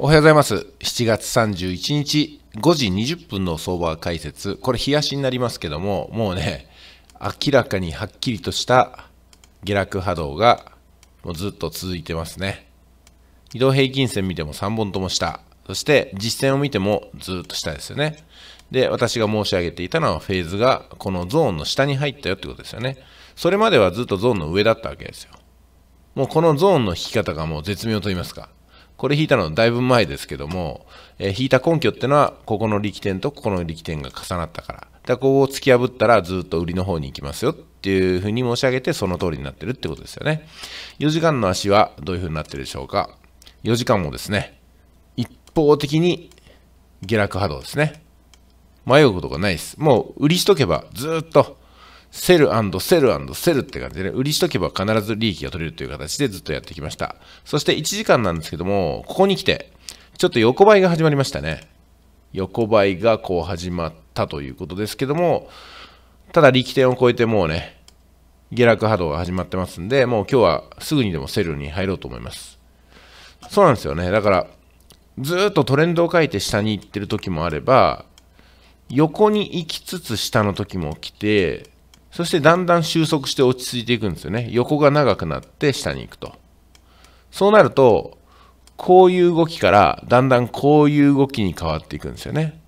おはようございます。7月31日5時20分の相場解説。これ、冷やしになりますけども、もうね、明らかにはっきりとした下落波動がもうずっと続いてますね。移動平均線見ても3本とも下。そして実践を見てもずっと下ですよね。で、私が申し上げていたのはフェーズがこのゾーンの下に入ったよってことですよね。それまではずっとゾーンの上だったわけですよ。もうこのゾーンの引き方がもう絶妙と言いますか。これ引いたのだいぶ前ですけども、えー、引いた根拠ってのは、ここの力点とここの力点が重なったから。だからここを突き破ったらずっと売りの方に行きますよっていうふうに申し上げて、その通りになってるってことですよね。4時間の足はどういうふうになってるでしょうか。4時間もですね、一方的に下落波動ですね。迷うことがないです。もう売りしとけばずっとセルセルセルって感じで、ね、売りしとけば必ず利益が取れるという形でずっとやってきました。そして1時間なんですけども、ここに来て、ちょっと横ばいが始まりましたね。横ばいがこう始まったということですけども、ただ力点を超えてもうね、下落波動が始まってますんで、もう今日はすぐにでもセルに入ろうと思います。そうなんですよね。だから、ずっとトレンドを書いて下に行ってる時もあれば、横に行きつつ下の時も来て、そしてだんだん収束して落ち着いていくんですよね。横が長くなって下に行くと。そうなると、こういう動きからだんだんこういう動きに変わっていくんですよね。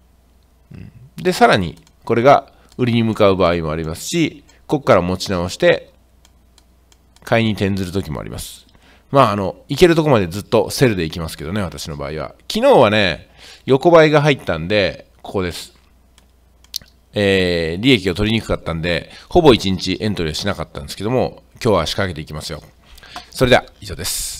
で、さらにこれが売りに向かう場合もありますし、ここから持ち直して買いに転ずる時もあります。まあ、あの、いけるとこまでずっとセルでいきますけどね、私の場合は。昨日はね、横ばいが入ったんで、ここです。えー、利益を取りにくかったんで、ほぼ1日エントリーはしなかったんですけども、今日は仕掛けていきますよ。それでは、以上です。